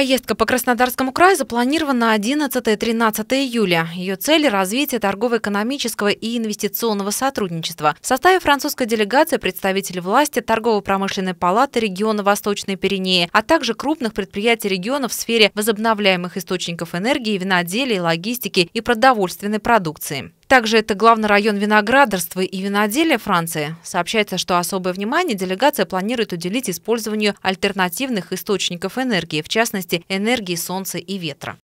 Поездка по Краснодарскому краю запланирована 11-13 июля. Ее цель – развитие торгово-экономического и инвестиционного сотрудничества. В составе французской делегации представители власти, торгово-промышленной палаты региона Восточной Пиренеи, а также крупных предприятий региона в сфере возобновляемых источников энергии, виноделия, логистики и продовольственной продукции. Также это главный район виноградарства и виноделия Франции. Сообщается, что особое внимание делегация планирует уделить использованию альтернативных источников энергии, в частности, энергии солнца и ветра.